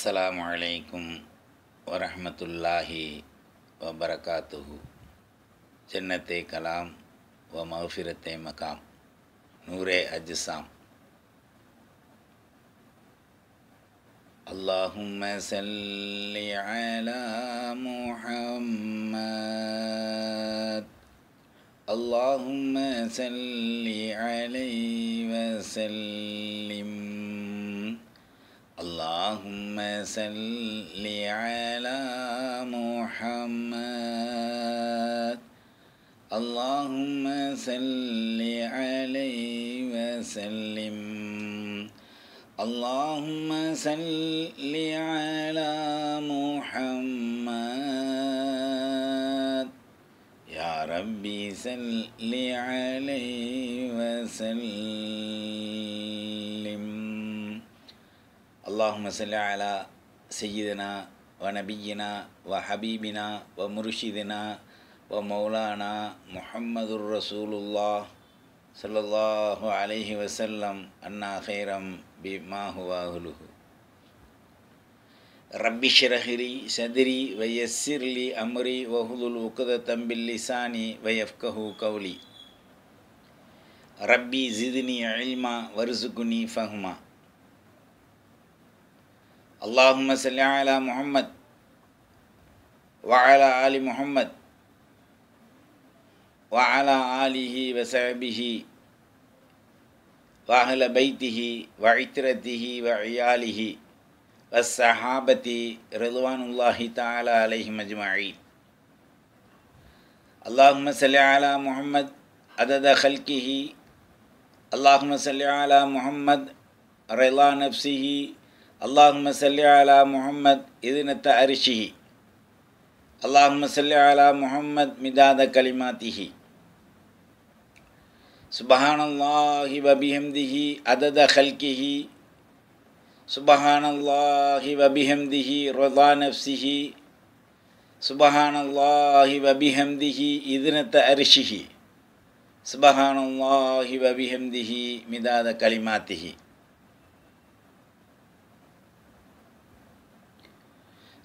السلام عليكم ورحمة الله وبركاته جنة كلام ومغفرة مقام نور أجسام اللهم صل على محمد اللهم صل عليه وسلم اللهم صل على محمد اللهم صل عليه وسلم اللهم صل على محمد يا ربي صل عليه وسلم اللهم صل على سيدنا ونبينا وحبيبنا ومرشدنا ومولانا محمد رسول الله صلى الله عليه وسلم أنا خيرا بما هو أهله ربي شرح لي صدري ويسر لي أمري وهذو عقدة من لساني ويفقه قولي ربي زدني علما ورزقني فهما اللهم صل على محمد وعلى آل محمد وعلى آله وصحبه وأهل بيته وعترته وعياله والصحابة رضوان الله تعالى عليهم أجمعين اللهم صل على محمد عدد خلقه اللهم صل على محمد رضا نفسه اللهم صل على محمد إذن تعرشه اللهم صل على محمد مداد كلماته سبحان الله وبحمده عدد خلقه سبحان الله وبحمده رضا نفسه سبحان الله وبحمده إذن أرشه سبحان الله وبحمده مداد كلماته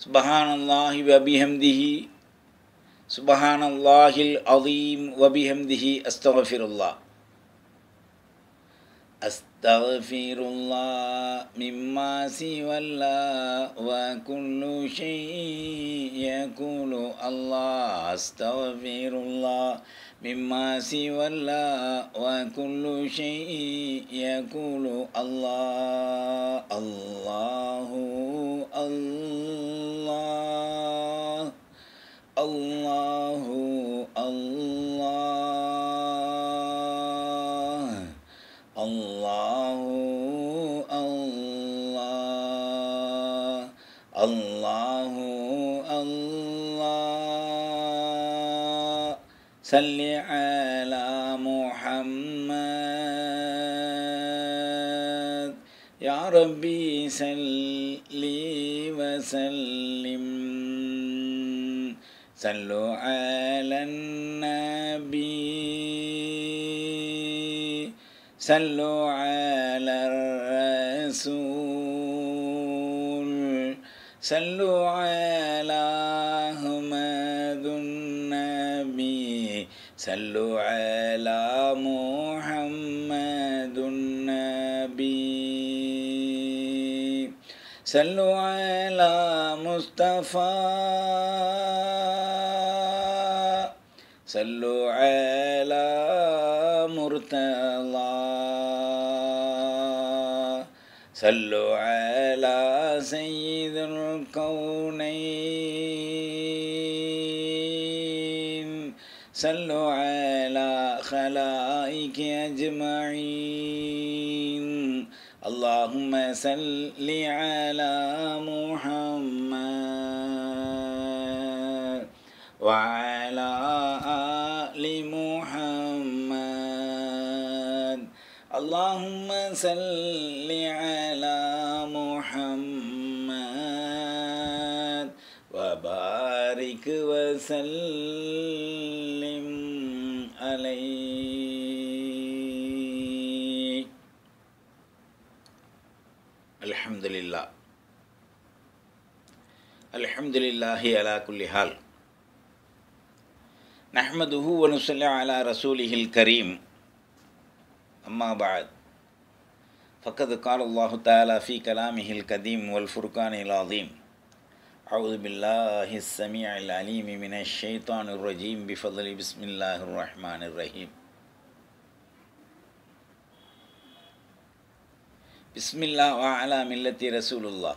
سبحان الله وبحمده سبحان الله العظيم وبحمده أستغفر الله أستغفر الله مما سوى الله وكل شيء يقول الله أستغفر الله مما سوى الله وكل شيء يقول الله الله الله الله الله, الله ربي سلي وسلم صلوا على النبي صلوا على الرسول صلوا على أحمد النبي صلوا على صلوا على مصطفى صلوا على مرتضى صلوا على سيد الكونين صلوا على خلائك أجمعين اللهم صل على محمد وعلى آل محمد اللهم صل على محمد وبارك وسلم الحمد لله على كل حال نحمده ونصلي على رسوله الكريم أما بعد فقد قال الله تعالى في كلامه القديم والفرقان العظيم أعوذ بالله السميع العليم من الشيطان الرجيم بفضل بسم الله الرحمن الرحيم بسم الله وعلى ملة رسول الله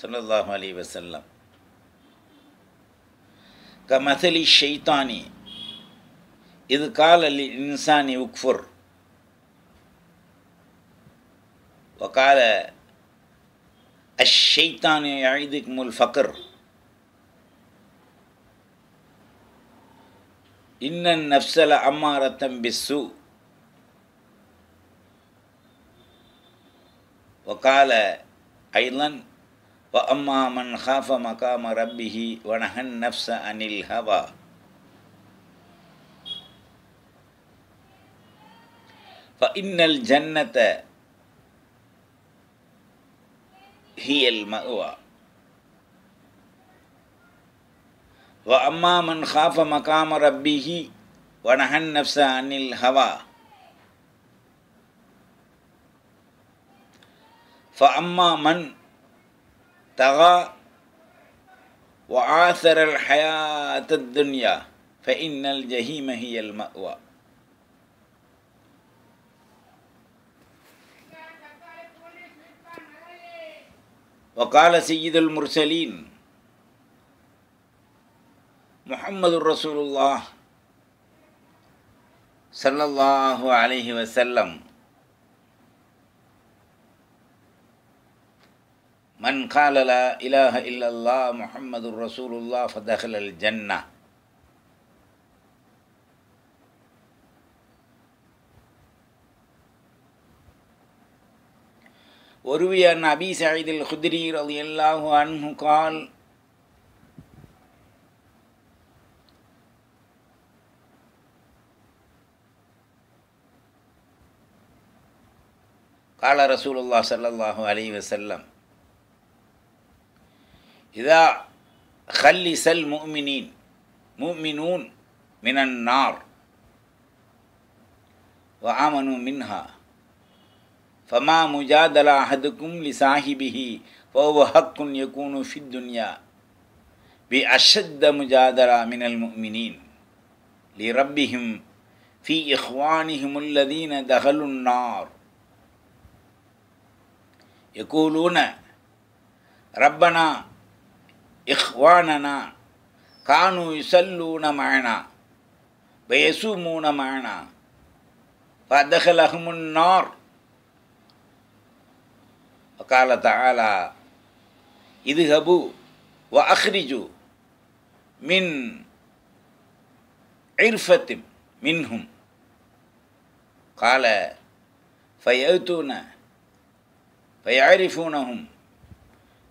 صلى الله عليه وسلم كمثل الشيطان إذ قال للإنسان اكفر وقال الشيطان يعيدكم الفقر إن النفس لأمارة بالسوء وقال أيضا وأما من خاف مقام ربه ونهى النفس عن الهوى فإن الجنة هي المأوى وأما من خاف مقام ربه ونهى النفس عن الهوى فأما من طغى وعاثر الحياة الدنيا فإن الجحيم هي المأوى وقال سيد المرسلين محمد رسول الله صلى الله عليه وسلم من قال لا إله إلا الله محمد رسول الله فدخل الجنة وروي عن أبي سعيد الخدري رضي الله عنه قال قال رسول الله صلى الله عليه وسلم إذا خلص المؤمنين مؤمنون من النار وآمنوا منها فما مجادل أحدكم لصاحبه فهو حق يكون في الدنيا بأشد مجادلة من المؤمنين لربهم في إخوانهم الذين دخلوا النار يقولون ربنا إخواننا كانوا يصلون معنا ويصومون معنا فأدخلهم النار وقال تعالى اذهبوا وأخرجوا من عرفة منهم قال فيأتون فيعرفونهم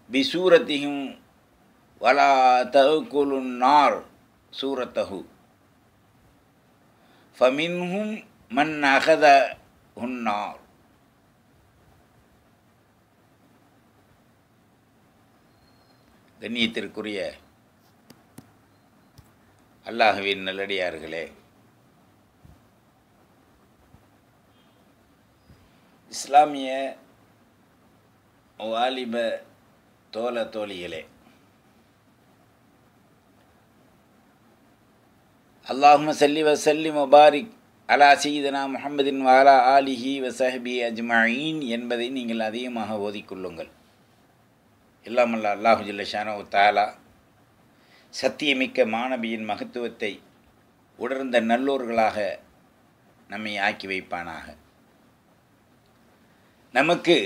بسورتهم வலா தகுலுன்னார் சூரத்தகு ஃபமின்ஹும் மன் அகத உன்னார் கண்ணியத்திற்குரிய அல்லாஹுவின் நல்லடியார்களே இஸ்லாமிய வாலிப தோல தோழிகளே அல்லாஹும சல்லி வசல்லி முபாரிக் அலா சீதனா முகமதின் வாலா ஆலிஹி வசஹபி அஜ்மாயின் என்பதை நீங்கள் அதிகமாக ஓதிக்கொள்ளுங்கள் இல்லாமல்ல அல்லாஹு ஜில்லஷானோ தாலா சத்தியமிக்க மாணவியின் மகத்துவத்தை உணர்ந்த நல்லோர்களாக நம்மை ஆக்கி வைப்பானாக நமக்கு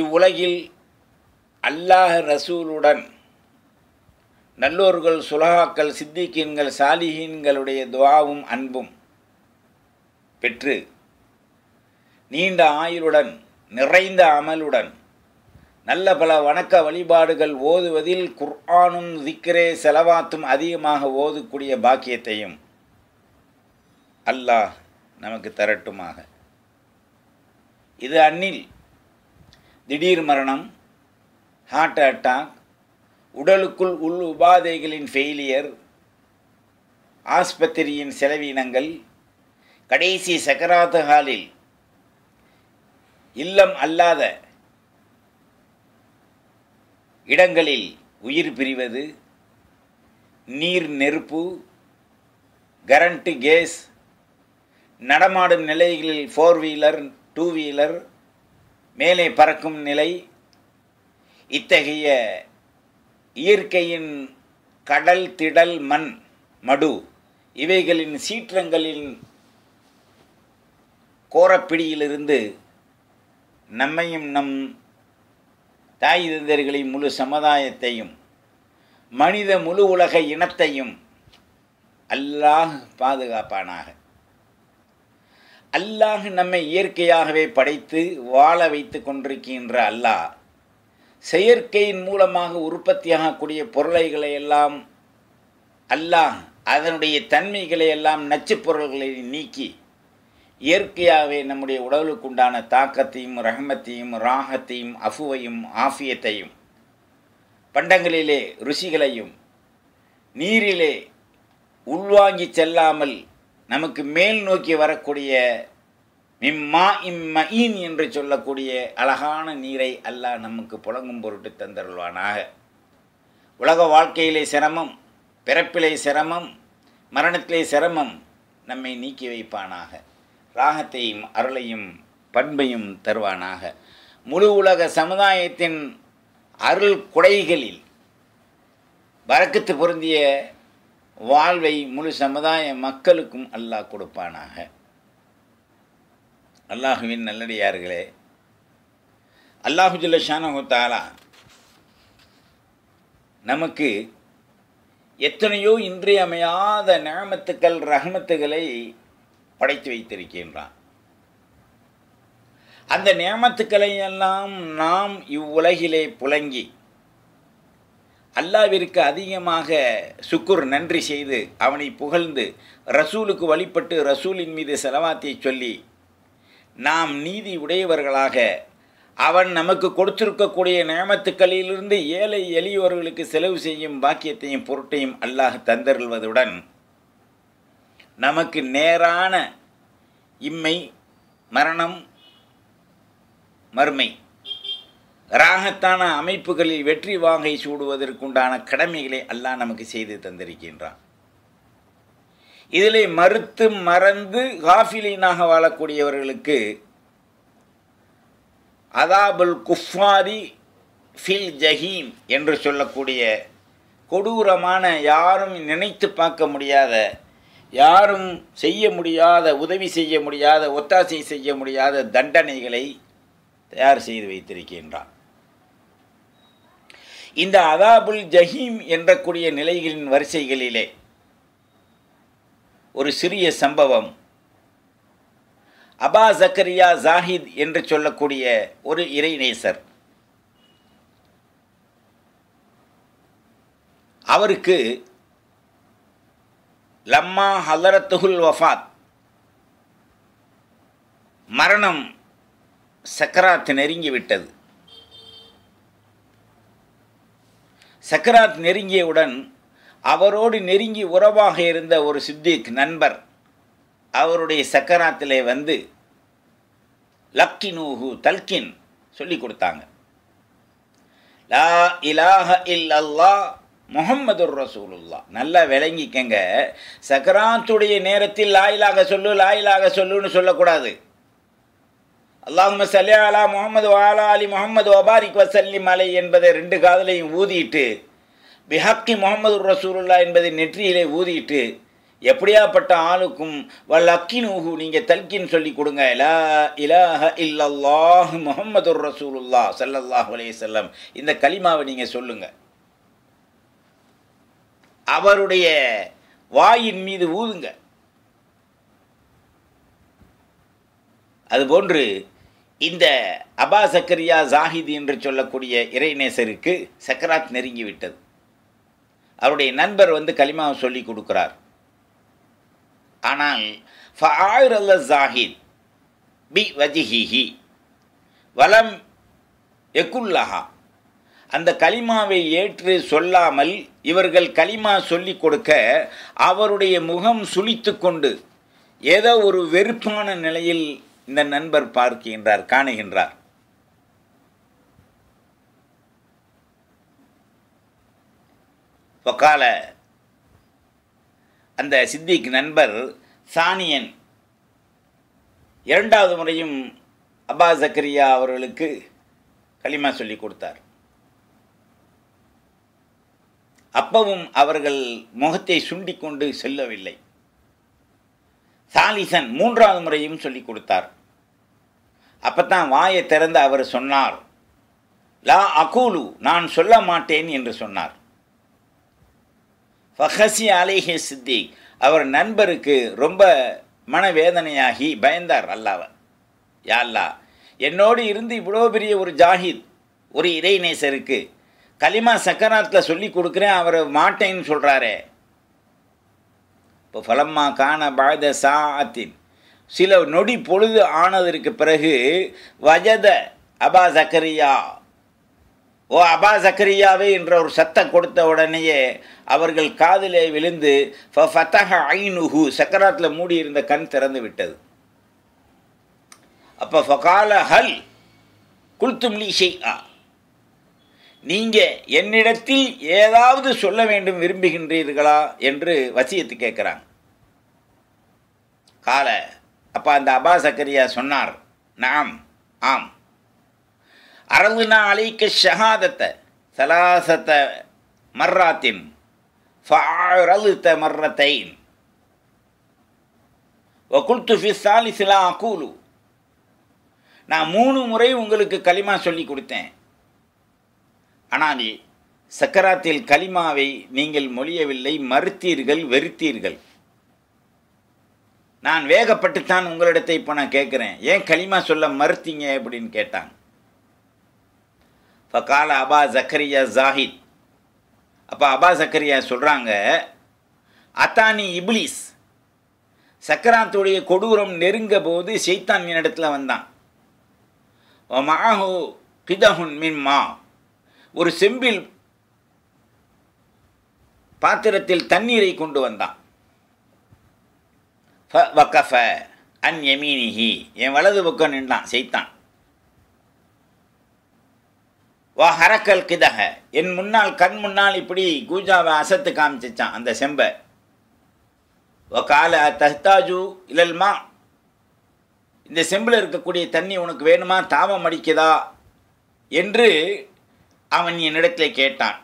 இவ்வுலகில் அல்லாஹ் ரசூலுடன் நல்லோர்கள் சுலகாக்கள் சித்திக்கீன்கள் சாலிஹீன்களுடைய துவாவும் அன்பும் பெற்று நீண்ட ஆயுளுடன் நிறைந்த அமலுடன் நல்ல பல வணக்க வழிபாடுகள் ஓதுவதில் குர்ஆனும் திக்ரே செலவாத்தும் அதிகமாக ஓதக்கூடிய பாக்கியத்தையும் அல்லாஹ் நமக்கு தரட்டுமாக இது அன்னில் திடீர் மரணம் ஹார்ட் அட்டாக் உடலுக்குள் உள் உபாதைகளின் ஃபெயிலியர் ஆஸ்பத்திரியின் செலவினங்கள் கடைசி சக்கராத்த இல்லம் அல்லாத இடங்களில் உயிர் பிரிவது நீர் நெருப்பு கரண்ட்டு கேஸ் நடமாடும் நிலைகளில் ஃபோர் வீலர் டூ வீலர் மேலே பறக்கும் நிலை இத்தகைய இயற்கையின் கடல் திடல் மண் மடு இவைகளின் சீற்றங்களின் கோரப்பிடியிலிருந்து நம்மையும் நம் தாய் தந்தர்களின் முழு சமுதாயத்தையும் மனித முழு உலக இனத்தையும் அல்லாஹ் பாதுகாப்பானாக அல்லாஹ் நம்மை இயற்கையாகவே படைத்து வாழ வைத்து கொண்டிருக்கின்ற அல்லாஹ் செயற்கையின் மூலமாக உற்பத்தியாகக்கூடிய பொருளைகளை எல்லாம் அல்லாஹ் அதனுடைய தன்மைகளை எல்லாம் நச்சுப் பொருள்களை நீக்கி இயற்கையாகவே நம்முடைய உடலுக்குண்டான தாக்கத்தையும் ரஹமத்தையும் ராகத்தையும் அஃபுவையும் ஆஃபியத்தையும் பண்டங்களிலே ருசிகளையும் நீரிலே உள்வாங்கி செல்லாமல் நமக்கு மேல் நோக்கி வரக்கூடிய மிம்மா இம்மயின் என்று சொல்லக்கூடிய அழகான நீரை அல்லாஹ் நமக்கு புழங்கும் பொருட்டு தந்தருள்வானாக உலக வாழ்க்கையிலே சிரமம் பிறப்பிலே சிரமம் மரணத்திலே சிரமம் நம்மை நீக்கி வைப்பானாக ராகத்தையும் அருளையும் பண்பையும் தருவானாக முழு உலக சமுதாயத்தின் அருள் குடைகளில் வரக்கத்து பொருந்திய வாழ்வை முழு சமுதாய மக்களுக்கும் அல்லாஹ் கொடுப்பானாக அல்லாஹுவின் நல்லடியார்களே அல்லாஹு தாலா நமக்கு எத்தனையோ இன்றியமையாத நியமத்துக்கள் ரஹமத்துகளை படைத்து வைத்திருக்கின்றான் அந்த நியமத்துக்களை எல்லாம் நாம் இவ்வுலகிலே புலங்கி அல்லாவிற்கு அதிகமாக சுக்குர் நன்றி செய்து அவனை புகழ்ந்து ரசூலுக்கு வழிபட்டு ரசூலின் மீது செலவாத்தை சொல்லி நாம் நீதி உடையவர்களாக அவன் நமக்கு கொடுத்திருக்கக்கூடிய நியமத்துக்களிலிருந்து ஏழை எளியோர்களுக்கு செலவு செய்யும் பாக்கியத்தையும் பொருட்டையும் அல்லாஹ் தந்தருள்வதுடன் நமக்கு நேரான இம்மை மரணம் மறுமை ராகத்தான அமைப்புகளில் வெற்றி வாங்கை சூடுவதற்குண்டான கடமைகளை அல்லாஹ் நமக்கு செய்து தந்திருக்கின்றான் இதிலே மறுத்து மறந்து காஃபிலீனாக வாழக்கூடியவர்களுக்கு அதாபுல் குஃபாரி ஃபில் ஜஹீம் என்று சொல்லக்கூடிய கொடூரமான யாரும் நினைத்து பார்க்க முடியாத யாரும் செய்ய முடியாத உதவி செய்ய முடியாத ஒத்தாசை செய்ய முடியாத தண்டனைகளை தயார் செய்து வைத்திருக்கின்றான் இந்த அதாபுல் ஜஹீம் என்றக்கூடிய நிலைகளின் வரிசைகளிலே ஒரு சிறிய சம்பவம் அபா ஜக்கரியா ஜாஹித் என்று சொல்லக்கூடிய ஒரு இறைநேசர் அவருக்கு லம்மா ஹலரத்துகுல் வஃபாத் மரணம் சக்கராத் நெருங்கிவிட்டது சக்கராத் நெருங்கியவுடன் அவரோடு நெருங்கி உறவாக இருந்த ஒரு சித்திக் நண்பர் அவருடைய சக்கராத்திலே வந்து லக்கினூஹு தல்கின் சொல்லி கொடுத்தாங்க லா இலாஹ இல் அல்லா முகம்மது ரசூலுல்லா நல்லா விளங்கிக்கங்க சக்கராத்துடைய நேரத்தில் லாயிலாக சொல்லு லாயிலாக சொல்லுன்னு சொல்லக்கூடாது அல்லாஹ் சல்யா அலா முகமது வாலா அலி முகமது ஒபாரிக் வசல்லி மலை என்பதை ரெண்டு காதலையும் ஊதிட்டு பிஹக்கி முகமது ரசூலுல்லா என்பதை நெற்றியிலே ஊதிட்டு எப்படியாப்பட்ட ஆளுக்கும் வல் அக்கினூஹு நீங்கள் தல்கின் சொல்லி கொடுங்க இலா இலாஹ இல்லல்லாஹ் முகமது ரசூலுல்லா சல்லல்லாஹ் அலே செல்லம் இந்த கலிமாவை நீங்கள் சொல்லுங்கள் அவருடைய வாயின் மீது ஊதுங்க அதுபோன்று இந்த அபா சக்கரியா ஜாஹிதி என்று சொல்லக்கூடிய இறைநேசருக்கு சக்கராத் நெருங்கிவிட்டது அவருடைய நண்பர் வந்து கலிமாவை சொல்லி கொடுக்குறார் ஆனால் ஃபாயிர் அல்ல ஜாஹித் பி வஜிஹிஹி வலம் எக்குல்லஹா அந்த கலிமாவை ஏற்று சொல்லாமல் இவர்கள் கலிமா சொல்லி கொடுக்க அவருடைய முகம் சுழித்து கொண்டு ஏதோ ஒரு வெறுப்பான நிலையில் இந்த நண்பர் பார்க்கின்றார் காணுகின்றார் ஒக்கால அந்த சித்திக் நண்பர் சானியன் இரண்டாவது முறையும் அப்பா சக்கரியா அவர்களுக்கு களிமா சொல்லி கொடுத்தார் அப்பவும் அவர்கள் முகத்தை சுண்டிக்கொண்டு செல்லவில்லை சாலிசன் மூன்றாவது முறையும் சொல்லிக் கொடுத்தார் அப்பத்தான் வாயை திறந்து அவர் சொன்னார் லா அகூலு நான் சொல்ல மாட்டேன் என்று சொன்னார் ஃபஹசி அலேஹி சித்திக் அவர் நண்பருக்கு ரொம்ப மனவேதனையாகி பயந்தார் அல்லாவை யாழ்லா என்னோடு இருந்து இவ்வளோ பெரிய ஒரு ஜாகித் ஒரு இறை நேசருக்கு கலிமா சக்கராத்தில் சொல்லி கொடுக்குறேன் அவர் மாட்டேன்னு சொல்கிறாரே இப்போ ஃபலம்மா காண பாத சாத்தின் சில நொடி பொழுது ஆனதற்கு பிறகு வஜத அபா சக்கரியா ஓ அபா சக்கரியாவே என்ற ஒரு சத்தம் கொடுத்த உடனேயே அவர்கள் காதிலே விழுந்து ஐநுகு சக்கராத்தில் மூடியிருந்த கண் திறந்து விட்டது அப்போ ஃபகால ஹல் குல்தும்லி ஷெய் ஆ நீங்கள் என்னிடத்தில் ஏதாவது சொல்ல வேண்டும் விரும்புகின்றீர்களா என்று வசியத்து கேட்குறாங்க கால அப்போ அந்த அபா சக்கரியா சொன்னார் நாம் ஆம் அரவுனா அழிக்க ஷஹாதத்தை சலாசத்த மர்ராத்தின் ஃபரலுத்த சாலிசிலா நான் மூணு முறை உங்களுக்கு கலிமா சொல்லி கொடுத்தேன் ஆனால் சக்கராத்தில் கலிமாவை நீங்கள் மொழியவில்லை மறுத்தீர்கள் வெறுத்தீர்கள் நான் வேகப்பட்டுத்தான் உங்களிடத்தை இப்போ நான் கேட்குறேன் ஏன் கலிமா சொல்ல மறுத்தீங்க அப்படின்னு கேட்டாங்க ஃபக்கால அபா ஜக்கரியா ஜாஹித் அப்போ அபா சக்கரியா சொல்கிறாங்க அத்தானி இப்லீஸ் சக்கராத்துடைய கொடூரம் நெருங்க போது செய்தான் இடத்துல வந்தான் மஹு பிதஹுன் மின் மா ஒரு செம்பில் பாத்திரத்தில் தண்ணீரை கொண்டு வந்தான் வக்கஃப அன் எமீனிஹி என் வலது பக்கம் நின்றான் சைத்தான் வா ஹரக்கல் கிதக என் முன்னால் கண் முன்னால் இப்படி கூஜாவை அசத்து காமிச்சிச்சான் அந்த செம்பை வ கால தஸ்தாஜு இல்லல்மா இந்த செம்பில் இருக்கக்கூடிய தண்ணி உனக்கு வேணுமா தாமம் அடிக்குதா என்று அவன் என்னிடத்தில் கேட்டான்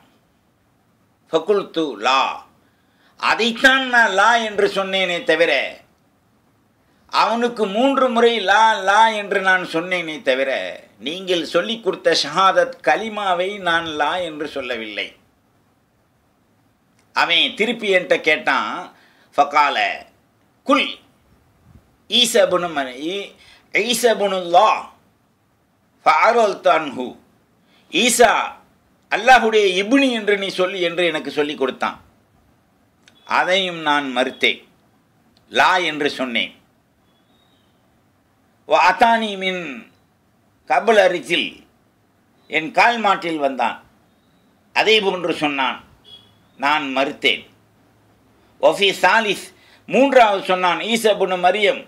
ஃபகுல் லா அதைத்தான் நான் லா என்று சொன்னேனே தவிர அவனுக்கு மூன்று முறை லா லா என்று நான் சொன்னேனே தவிர நீங்கள் சொல்லிக் கொடுத்த ஷஹாதத் கலிமாவை நான் லா என்று சொல்லவில்லை அவன் திருப்பி என்கிட்ட கேட்டான் ஃபகால குல் ஈசபுனு மனை ஈசபுனுல்லா ஃபாரோல் தான்ஹூ ஈசா அல்லாஹுடைய இபுனி என்று நீ சொல்லி என்று எனக்கு சொல்லி கொடுத்தான் அதையும் நான் மறுத்தேன் லா என்று சொன்னேன் அத்தானி மின் கபல் அரிசில் என் கால் மாட்டில் வந்தான் அதே போன்று சொன்னான் நான் மறுத்தேன் ஒஃபி சாலிஸ் மூன்றாவது சொன்னான் ஈசபுனு மரியம்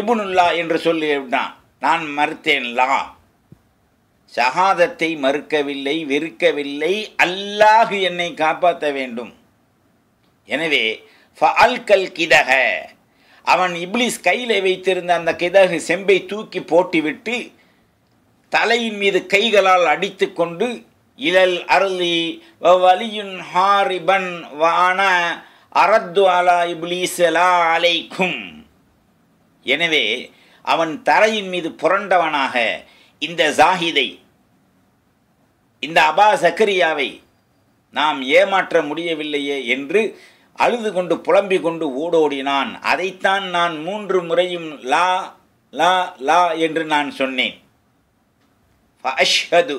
இபுனுல்லா என்று சொல்லிவிட்டான் நான் மறுத்தேன் லா சகாதத்தை மறுக்கவில்லை வெறுக்கவில்லை அல்லாஹு என்னை காப்பாற்ற வேண்டும் எனவே ஃபஅல் கல் கிதக அவன் இப்ளிஸ் கையில் வைத்திருந்த அந்த கிதகு செம்பை தூக்கி போட்டுவிட்டு தலையின் மீது கைகளால் அடித்து கொண்டு இலல் அருளி வலியுன் ஹாரிபன் வான அரத்து அலா இப்ளீசலா அலைக்கும் எனவே அவன் தரையின் மீது புரண்டவனாக இந்த ஜாகிதை இந்த அபா சக்கரியாவை நாம் ஏமாற்ற முடியவில்லையே என்று அழுது கொண்டு புலம்பிக் கொண்டு ஓடோடினான் அதைத்தான் நான் மூன்று முறையும் லா லா லா என்று நான் சொன்னேன் அஷ்ஹது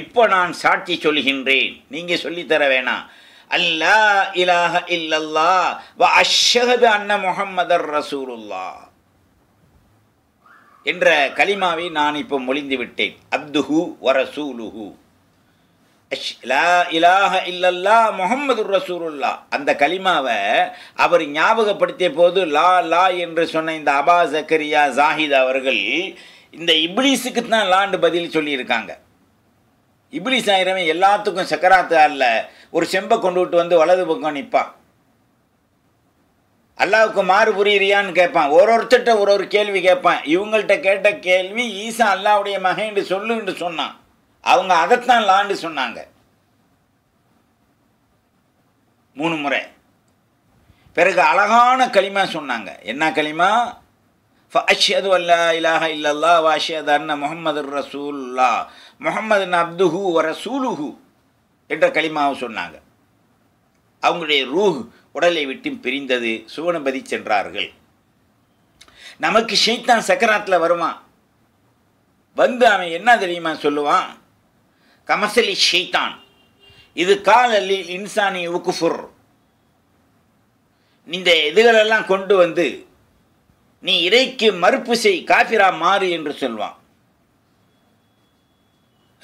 இப்போ நான் சாட்சி சொல்கின்றேன் நீங்கள் சொல்லித்தர வேணாம் அல்லா இலாஹ இல்லல்லா வ அஷ்ஹது அன்ன முஹம்மதர் ரசூலுல்லா என்ற கலிமாவை நான் இப்போ மொழிந்து விட்டேன் அப்துஹு வரசூலுஹு இல்லல்லா முகமது ரசூருல்லா அந்த கலிமாவை அவர் ஞாபகப்படுத்திய போது லா லா என்று சொன்ன இந்த அபா ஜக்கரியா ஜாஹித் அவர்கள் இந்த இப்ளீஸுக்கு தான் லாண்டு பதில் சொல்லியிருக்காங்க இப்ளீஸ் ஆயிரமே எல்லாத்துக்கும் சக்கராத்து அல்ல ஒரு செம்பை விட்டு வந்து வலது பக்கம் நிற்பான் அல்லாவுக்கு மாறு புரியுறியான்னு கேட்பான் ஒரு ஒருத்தட்ட ஒரு ஒரு கேள்வி கேட்பான் இவங்கள்ட்ட கேட்ட கேள்வி ஈசா அல்லாவுடைய மகன் என்று சொல்லுன்னு சொன்னான் அவங்க அதைத்தான் லான்னு சொன்னாங்க மூணு முறை பிறகு அழகான களிமா சொன்னாங்க என்ன களிமா அஷ்யது அல்லா இலாஹா இல்லல்லா வாஷியது அண்ண முகமது ரசூல்லா முகமது அப்துஹு ரசூலுஹு என்ற களிமாவை சொன்னாங்க அவங்களுடைய ரூஹ் உடலை விட்டு பிரிந்தது சுவனபதி சென்றார்கள் நமக்கு ஷெய்தான் சக்கராத்தில் வருவான் வந்து அவன் என்ன தெரியுமா சொல்லுவான் கமசலி ஷெய்தான் இது காலலி இன்சானி உக்குஃபுர் இந்த இதுகளெல்லாம் கொண்டு வந்து நீ இறைக்கு மறுப்பு செய் காபிரா மாறு என்று சொல்வான்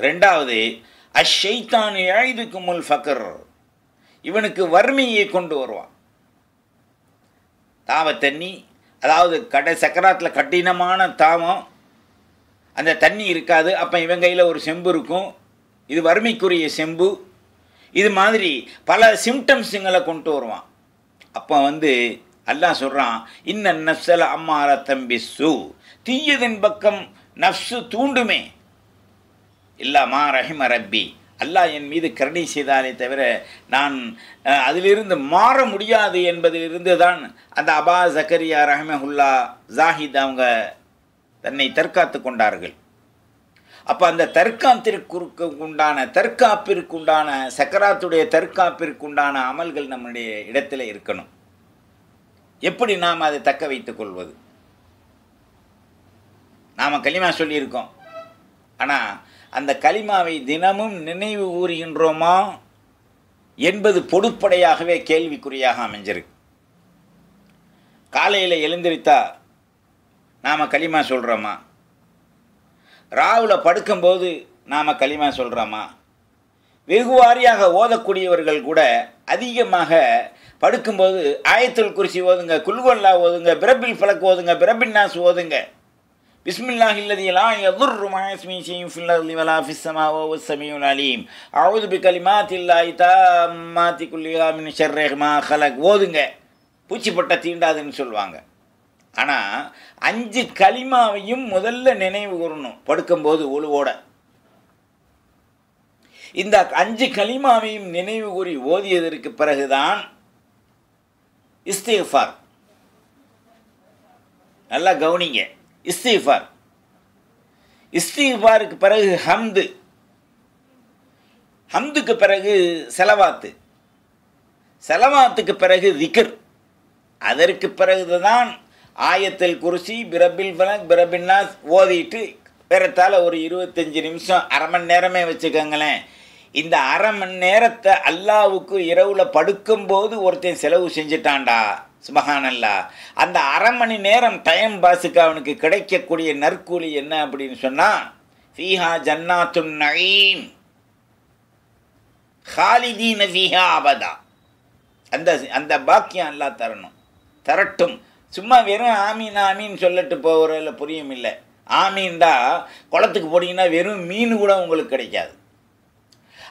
ரெண்டாவது அஷைத்தான் எழுதுக்கு முல் ஃபக்கர் இவனுக்கு வறுமையை கொண்டு வருவான் தாவ தண்ணி அதாவது கடை சக்கராத்தில் கடினமான தாவம் அந்த தண்ணி இருக்காது அப்போ இவன் கையில் ஒரு செம்பு இருக்கும் இது வறுமைக்குரிய செம்பு இது மாதிரி பல சிம்டம்ஸுங்களை கொண்டு வருவான் அப்போ வந்து அல்லாஹ் சொல்கிறான் இன்ன நப்சல அம்மார தம்பி சு தீயதின் பக்கம் நப்சு தூண்டுமே இல்லாமா ரஹிம ரப்பி அல்லாஹ் என் மீது கருணை செய்தாலே தவிர நான் அதிலிருந்து மாற முடியாது என்பதிலிருந்து தான் அந்த அபா ஜக்கரியா ரஹமஹுல்லா ஜாஹித் அவங்க தன்னை தற்காத்து கொண்டார்கள் அப்போ அந்த தற்காத்திற்கு உண்டான தற்காப்பிற்கு உண்டான சக்கராத்துடைய தற்காப்பிற்கு உண்டான அமல்கள் நம்முடைய இடத்துல இருக்கணும் எப்படி நாம் அதை தக்க வைத்துக் கொள்வது நாம் களிமா சொல்லியிருக்கோம் ஆனால் அந்த களிமாவை தினமும் நினைவு கூறுகின்றோமா என்பது பொதுப்படையாகவே கேள்விக்குறியாக அமைஞ்சிருக்கு காலையில் எழுந்திருத்தா நாம் களிமா சொல்கிறோமா ராவில் படுக்கும்போது நாம் களிமா சொல்கிறோமா வெகுவாரியாக ஓதக்கூடியவர்கள் கூட அதிகமாக படுக்கும்போது ஆயத்துல் குறிச்சி ஓதுங்க குல்கொல்லா ஓதுங்க பிரபில் ஃபலக் ஓதுங்க பிரபின் நாஸ் ஓதுங்க பிஸ்மில்லா இல்லதிலா எதுர் மாயஸ்மி செய்யும் ஃபில்லி ஃபிஸ்ஸமா ஓ சமியுல் அலீம் அவுது பி கலிமா தில்லாய் தா மாத்தி குல்லியா ஹலக் ஓதுங்க பூச்சிப்பட்ட தீண்டாதுன்னு சொல்லுவாங்க ஆனால் அஞ்சு களிமாவையும் முதல்ல நினைவு கூறணும் படுக்கும்போது உழுவோட இந்த அஞ்சு களிமாவையும் நினைவு கூறி ஓதியதற்கு பிறகுதான் இஸ்திஃபார் நல்லா கவனிங்க இஸ்திஃபார் இஸ்திஃபாருக்கு பிறகு ஹம்து ஹம்துக்கு பிறகு செலவாத்து செலவாத்துக்கு பிறகு விக்கர் அதற்கு பிறகுதான் ஆயத்தில் குறிச்சி பிரபில் பிரபின்னா பிரபின்னாஸ் ஓதிட்டு வேறத்தால் ஒரு இருபத்தஞ்சி நிமிஷம் அரை மணி நேரமே வச்சுக்கோங்களேன் இந்த அரை மணி நேரத்தை அல்லாவுக்கு இரவில் படுக்கும்போது ஒருத்தன் செலவு செஞ்சிட்டான்டா சுபகானல்லா அந்த அரை மணி நேரம் டைம் பாஸுக்கு அவனுக்கு கிடைக்கக்கூடிய நற்கூலி என்ன அப்படின்னு சொன்னால் ஃபீஹா ஜன்னாத்துன் நயீம் ஹாலிதீன ஃபீஹா அபதா அந்த அந்த பாக்கியம் அல்லா தரணும் தரட்டும் சும்மா வெறும் ஆமீன் ஆமீன் சொல்லிட்டு போகிறதில் புரியும் இல்லை ஆமீன்டா குளத்துக்கு போனீங்கன்னா வெறும் மீன் கூட உங்களுக்கு கிடைக்காது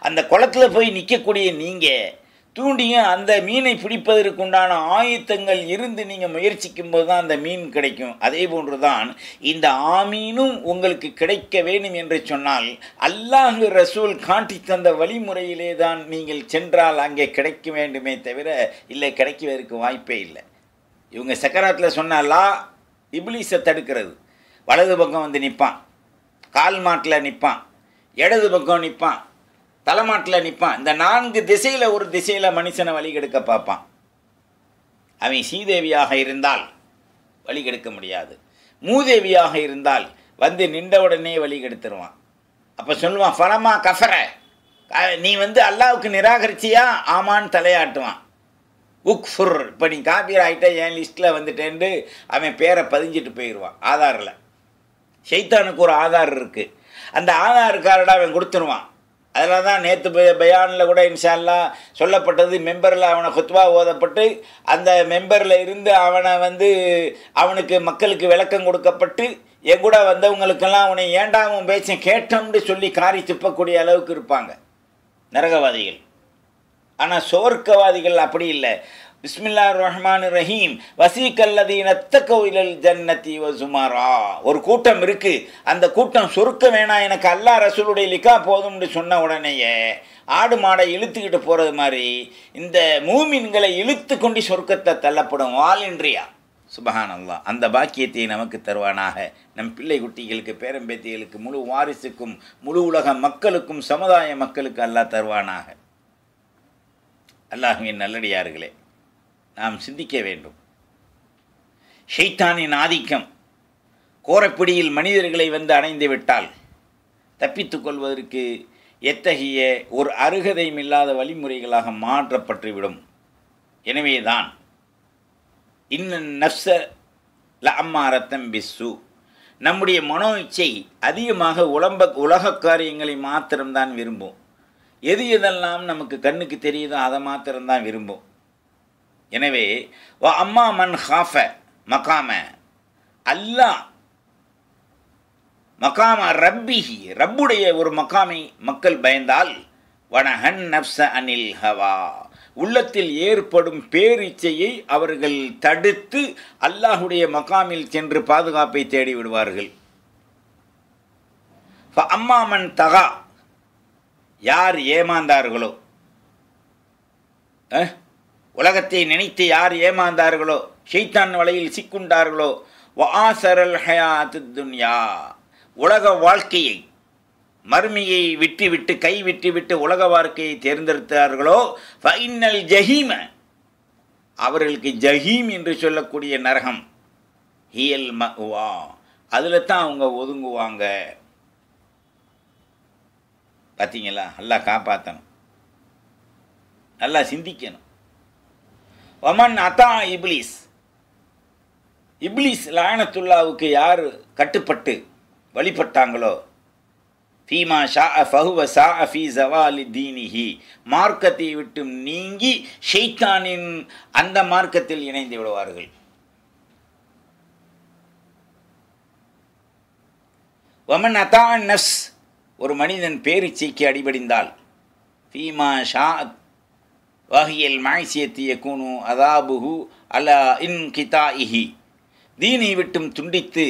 அந்த குளத்தில் போய் நிற்கக்கூடிய நீங்கள் தூண்டியும் அந்த மீனை பிடிப்பதற்கு உண்டான ஆயுத்தங்கள் இருந்து நீங்கள் முயற்சிக்கும் போது தான் அந்த மீன் கிடைக்கும் அதே போன்று தான் இந்த ஆமீனும் உங்களுக்கு கிடைக்க வேண்டும் என்று சொன்னால் அல்லாஹு ரசூல் காட்டி தந்த வழிமுறையிலே தான் நீங்கள் சென்றால் அங்கே கிடைக்க வேண்டுமே தவிர இல்லை கிடைக்குவதற்கு வாய்ப்பே இல்லை இவங்க சக்கராத்தில் சொன்னாலா இப்ளீஸை தடுக்கிறது வலது பக்கம் வந்து நிற்பான் கால் மாட்டில் நிற்பான் இடது பக்கம் நிற்பான் தலைமாட்டில் நிற்பான் இந்த நான்கு திசையில் ஒரு திசையில் மனுஷனை வழி கெடுக்க பார்ப்பான் அவன் சீதேவியாக இருந்தால் வழி கெடுக்க முடியாது மூதேவியாக இருந்தால் வந்து நின்றவுடனே வழி கெடுத்துருவான் அப்போ சொல்லுவான் ஃபலமா கஃபர நீ வந்து அல்லாவுக்கு நிராகரிச்சியா ஆமான்னு தலையாட்டுவான் உக்ஃபுர் இப்போ நீ காப்பியர் ஆகிட்டா என் லிஸ்ட்டில் வந்துட்டேன்ட்டு அவன் பேரை பதிஞ்சிட்டு போயிடுவான் ஆதாரில் ஷைத்தானுக்கு ஒரு ஆதார் இருக்குது அந்த ஆதார் கார்டை அவன் கொடுத்துருவான் அதனால தான் நேற்று பயானில் கூட இன்ஷால்லாம் சொல்லப்பட்டது மெம்பரில் அவனை கொத்வா ஓதப்பட்டு அந்த மெம்பரில் இருந்து அவனை வந்து அவனுக்கு மக்களுக்கு விளக்கம் கொடுக்கப்பட்டு என் கூட வந்தவங்களுக்கெல்லாம் அவனை ஏண்டாமும் பேச்சை கேட்டோம்னு சொல்லி காரி துப்பக்கூடிய அளவுக்கு இருப்பாங்க நரகவாதிகள் ஆனால் சுவர்க்கவாதிகள் அப்படி இல்லை பிஸ்மில்லா ரஹ்மான் ரஹீம் அத்த கோயிலில் ஜன்னதி வசுமாரா ஒரு கூட்டம் இருக்குது அந்த கூட்டம் சுருக்க வேணாம் எனக்கு அல்லா ரசூலுடைய லிக்கா போதும்னு சொன்ன உடனேயே ஆடு மாடை இழுத்துக்கிட்டு போகிறது மாதிரி இந்த மூமின்களை இழுத்து கொண்டு சொர்க்கத்தை தள்ளப்படும் ஆல் இன்றியா சுபஹானல்லா அந்த பாக்கியத்தை நமக்கு தருவானாக நம் பிள்ளை குட்டிகளுக்கு பேரம்பேத்திகளுக்கு முழு வாரிசுக்கும் முழு உலக மக்களுக்கும் சமுதாய மக்களுக்கு அல்லா தருவானாக அல்லாஹுவின் நல்லடியார்களே நாம் சிந்திக்க வேண்டும் ஷெய்தானின் ஆதிக்கம் கோரப்பிடியில் மனிதர்களை வந்து அணைந்து விட்டால் தப்பித்துக் கொள்வதற்கு எத்தகைய ஒரு அருகதையும் இல்லாத வழிமுறைகளாக மாற்றப்பட்டுவிடும் எனவேதான் இன்னும் நப்ச ல அம்மா ரத்தம் பிஸ்ஸு நம்முடைய மனோ இச்சை அதிகமாக உலம்ப உலக காரியங்களை மாத்திரம்தான் விரும்பும் எது எதெல்லாம் நமக்கு கண்ணுக்கு தெரியுதோ அதை மாத்திரம்தான் விரும்பும் எனவே வா அம்மா மண் ஹாஃப மகாம அல்லா மகாம ரப்பிஹி ரப்புடைய ஒரு மகாமை மக்கள் பயந்தால் வனஹன் நப்ச அனில் ஹவா உள்ளத்தில் ஏற்படும் பேரிச்சையை அவர்கள் தடுத்து அல்லாஹுடைய மகாமில் சென்று பாதுகாப்பை தேடி விடுவார்கள் அம்மாமன் தகா யார் ஏமாந்தார்களோ உலகத்தை நினைத்து யார் ஏமாந்தார்களோ ஷெய்தான் வலையில் சிக்குண்டார்களோ வாசரல் ஹயாத்து துன்யா உலக வாழ்க்கையை மர்மியை விட்டு விட்டு கை விட்டு விட்டு உலக வாழ்க்கையை தேர்ந்தெடுத்தார்களோ ஃபைனல் ஜஹீம அவர்களுக்கு ஜஹீம் என்று சொல்லக்கூடிய நரகம் ஹியல் மவா அதில் தான் அவங்க ஒதுங்குவாங்க பார்த்தீங்களா நல்லா காப்பாற்றணும் நல்லா சிந்திக்கணும் ஒமன் அத்தா இப்ளீஸ் இப்ளீஸ் லாயனத்துல்லாவுக்கு யார் கட்டுப்பட்டு வழிபட்டாங்களோ ஃபீமா ஷா ஃபஹுவ சா அஃபி ஜவாலி தீனிஹி மார்க்கத்தை விட்டு நீங்கி ஷெய்தானின் அந்த மார்க்கத்தில் இணைந்து விடுவார்கள் ஒமன் அதான் நஸ் ஒரு மனிதன் பேரிச்சைக்கு அடிபடிந்தால் ஃபீமா ஷா வகையில் மாய்சியத்திய கூணு அதாபுஹு அல இன் கிதா இஹி தீனை விட்டும் துண்டித்து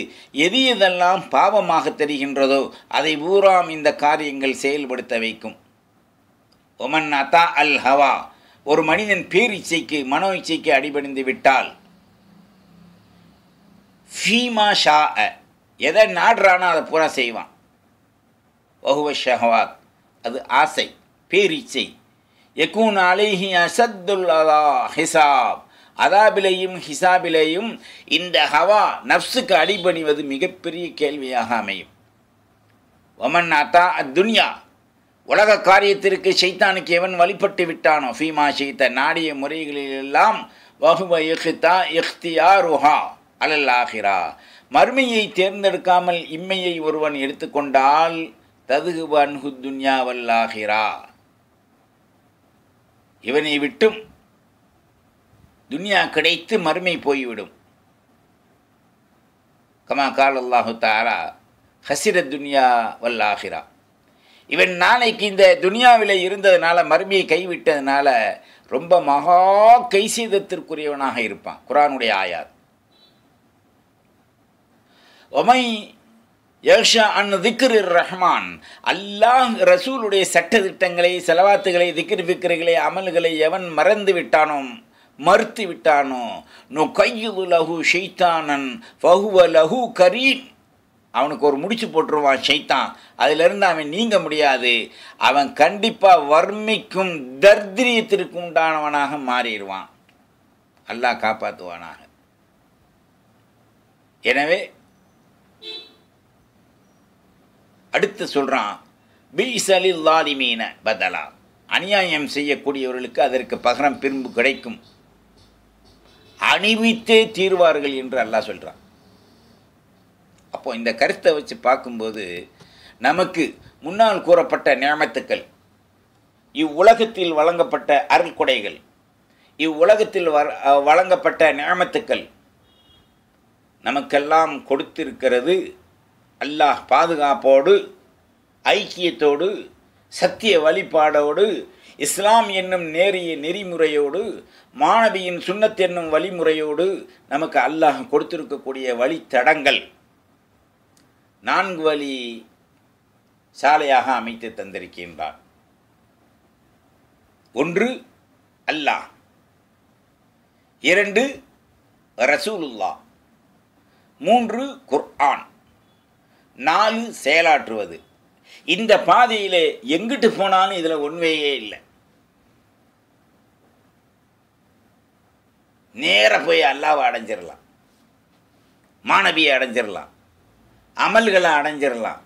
எது எதெல்லாம் பாவமாக தெரிகின்றதோ அதை பூராம் இந்த காரியங்கள் செயல்படுத்த வைக்கும் ஒமன் அதா அல் ஹவா ஒரு மனிதன் பேரிச்சைக்கு மனோ இச்சைக்கு அடிபணிந்து விட்டால் ஃபீமா ஷா எதை நாடுறானோ அதை பூரா செய்வான் வகுவ ஷஹவாத் அது ஆசை பேரீச்சை எக்கூன் அலைஹி அசத்துல் அதா ஹிசாப் அதாபிலேயும் ஹிசாபிலேயும் இந்த ஹவா நப்சுக்கு அடிபணிவது மிகப்பெரிய கேள்வியாக அமையும் ஒமன் அத்தா அத்துன்யா உலக காரியத்திற்கு சைத்தானுக்கு எவன் வழிபட்டு விட்டானோ ஃபீமா செய்த நாடிய முறைகளிலெல்லாம் வகுவ இஹ்தா இஹ்தியா ருஹா அலல்லாகிறா மறுமையை தேர்ந்தெடுக்காமல் இம்மையை ஒருவன் எடுத்துக்கொண்டால் ததுகுபு அன்ஹு துன்யாவல்லாகிரா இவனை விட்டும் துன்யா கிடைத்து மறுமை போய்விடும் கமா கால் அல்லாஹு தாரா ஹசிர துன்யா வல்லாகிறா இவன் நாளைக்கு இந்த துனியாவில் இருந்ததுனால மறுமையை கைவிட்டதுனால ரொம்ப மகா கைசீதத்திற்குரியவனாக இருப்பான் குரானுடைய ஆயார் ஒமை ஏஷா அன் திக்ர் ரஹ்மான் அல்லாஹ் ரசூலுடைய சட்ட திட்டங்களை செலவாத்துகளை திக்ரு விக்ருகளை அமல்களை எவன் மறந்து விட்டானோ மறுத்து விட்டானோ நோ கையுது லகு ஷெய்தானன் பகுவ லகு கரீன் அவனுக்கு ஒரு முடிச்சு போட்டுருவான் ஷைத்தான் அதிலிருந்து அவன் நீங்க முடியாது அவன் கண்டிப்பாக வர்மிக்கும் தர்திரியத்திற்கு உண்டானவனாக மாறிடுவான் அல்லாஹ் காப்பாற்றுவானாக எனவே அடுத்து சொல்கிறான் பீசலில் லாலிமீன பதலா அநியாயம் செய்யக்கூடியவர்களுக்கு அதற்கு பகரம் பின்பு கிடைக்கும் அணிவித்தே தீர்வார்கள் என்று அல்லாஹ் சொல்கிறான் அப்போ இந்த கருத்தை வச்சு பார்க்கும்போது நமக்கு முன்னால் கூறப்பட்ட நியமத்துக்கள் இவ்வுலகத்தில் வழங்கப்பட்ட அருள்கொடைகள் இவ்வுலகத்தில் வழங்கப்பட்ட நியமத்துக்கள் நமக்கெல்லாம் கொடுத்திருக்கிறது அல்லாஹ் பாதுகாப்போடு ஐக்கியத்தோடு சத்திய வழிபாடோடு இஸ்லாம் என்னும் நேரிய நெறிமுறையோடு மாணவியின் சுண்ணத் என்னும் வழிமுறையோடு நமக்கு அல்லாஹ் கொடுத்திருக்கக்கூடிய வழித்தடங்கள் நான்கு வழி சாலையாக அமைத்து தந்திருக்கின்றார் ஒன்று அல்லாஹ் இரண்டு ரசூலுல்லா மூன்று குர்ஆன் நாலு செயலாற்றுவது இந்த பாதையில் எங்கிட்டு போனாலும் இதில் உண்மையே இல்லை நேராக போய் அல்லாவை அடைஞ்சிடலாம் மாணவியை அடைஞ்சிடலாம் அமல்களை அடைஞ்சிடலாம்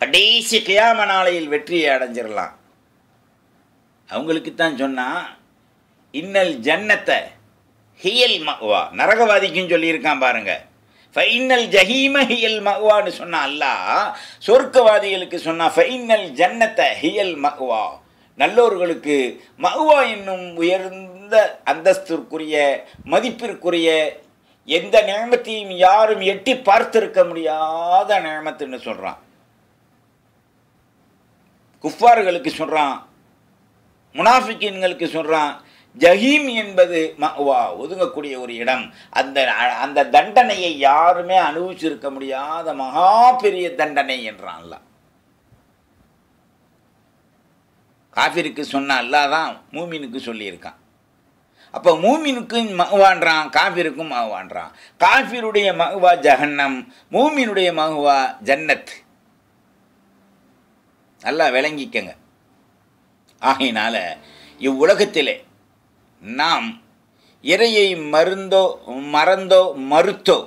கடைசி கியாம நாளையில் வெற்றியை அடைஞ்சிடலாம் அவங்களுக்கு தான் சொன்னால் இன்னல் ஜன்னத்தை ஹியல் மக்வா நரகவாதிக்குன்னு சொல்லியிருக்கான் பாருங்கள் ஃபைனல் ஜஹீமஹியல் ஹியல் மகுவான்னு சொன்னால் அல்லா சொர்க்கவாதிகளுக்கு சொன்னால் ஃபைனல் ஜன்னத்தை ஹியல் மகுவா நல்லோர்களுக்கு மகுவா என்னும் உயர்ந்த அந்தஸ்திற்குரிய மதிப்பிற்குரிய எந்த நேமத்தையும் யாரும் எட்டி பார்த்திருக்க முடியாத நேமத்துன்னு சொல்கிறான் குஃபார்களுக்கு சொல்கிறான் முனாஃபிக்கின்களுக்கு சொல்கிறான் ஜஹீம் என்பது வா ஒதுங்கக்கூடிய ஒரு இடம் அந்த அந்த தண்டனையை யாருமே அனுபவிச்சிருக்க முடியாத மகா பெரிய தண்டனை என்றான் அல்லா காஃபிருக்கு சொன்ன அல்லாதான் மூமினுக்கு சொல்லியிருக்கான் அப்போ மூமினுக்கும் மகுவான்றான் காஃபிருக்கும் மகுவான்றான் காஃபிருடைய மகுவா ஜஹன்னம் மூமினுடைய மகுவா ஜன்னத் நல்லா விளங்கிக்கங்க ஆகையினால இவ்வுலகத்திலே நாம் இறையை மருந்தோ மறந்தோ மறுத்தோ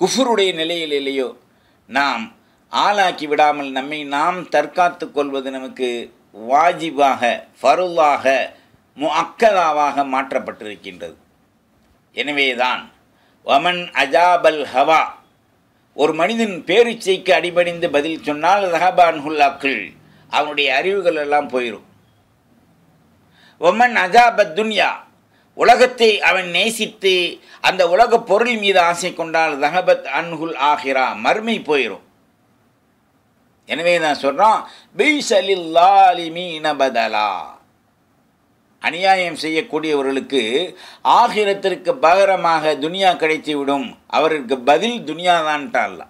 குஃபுருடைய இல்லையோ நாம் ஆளாக்கி விடாமல் நம்மை நாம் தற்காத்து கொள்வது நமக்கு வாஜிபாக ஃபருல்லாக முக்கதாவாக மாற்றப்பட்டிருக்கின்றது எனவேதான் வமன் அஜாபல் ஹவா ஒரு மனிதன் பேரிச்சைக்கு அடிபணிந்து பதில் சொன்னால் ஹுல்லாக்கள் அவனுடைய அறிவுகள் எல்லாம் போயிடும் ஒமன் அஜாபத் துன்யா உலகத்தை அவன் நேசித்து அந்த உலக பொருள் மீது ஆசை கொண்டால் தஹபத் அன்ஹுல் ஆகிரா மறுமை போயிடும் எனவே நான் சொல்கிறோம் பீசலில்லாலிமீன பதலா அநியாயம் செய்யக்கூடியவர்களுக்கு ஆகிரத்திற்கு பகரமாக துனியா கிடைத்து விடும் அவருக்கு பதில் துனியா தான்ட்டான்ல